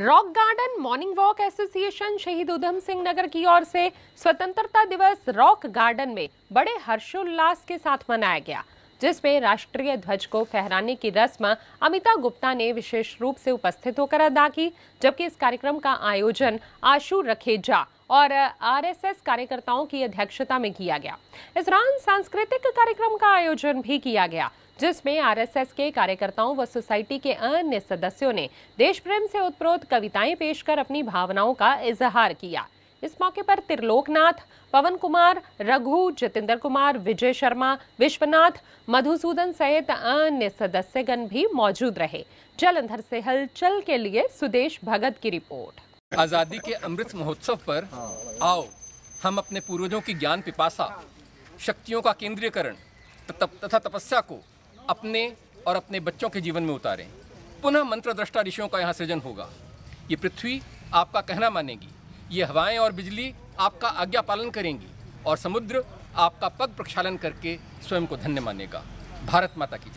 rock garden morning walk association शहीद उधम सिंह नगर की ओर से स्वतंत्रता दिवस रॉक गार्डन में बड़े हर्षोल्लास के साथ मनाया गया जिसमें राष्ट्रीय ध्वज को फहराने की रस्म अमिता गुप्ता ने विशेष रूप से उपस्थित होकर अदा की जबकि इस कार्यक्रम का आयोजन आशु रखेजा और आरएसएस कार्यकर्ताओं की अध्यक्षता में किया गया इस दौरान सांस्कृतिक कार्यक्रम का आयोजन भी किया गया जिसमें आरएसएस के कार्यकर्ताओं व सोसाइटी के अन्य सदस्यों ने देश प्रेम से उत्प्रोत कविताएं पेश कर अपनी भावनाओं का इजहार किया इस मौके पर त्रिलोकनाथ पवन कुमार रघु जितेंद्र कुमार विजय शर्मा विश्वनाथ मधुसूदन सहित अन्य सदस्यगण भी मौजूद रहे जलंधर से हलचल के लिए सुदेश भगत की रिपोर्ट आज़ादी के अमृत महोत्सव पर आओ हम अपने पूर्वजों की ज्ञान पिपासा शक्तियों का केंद्रीयकरण तथा तपस्या को अपने और अपने बच्चों के जीवन में उतारें पुनः मंत्र दृष्टा ऋषियों का यहाँ सृजन होगा ये पृथ्वी आपका कहना मानेगी ये हवाएं और बिजली आपका आज्ञा पालन करेंगी और समुद्र आपका पग प्रक्षालन करके स्वयं को धन्य मानेगा भारत माता की जय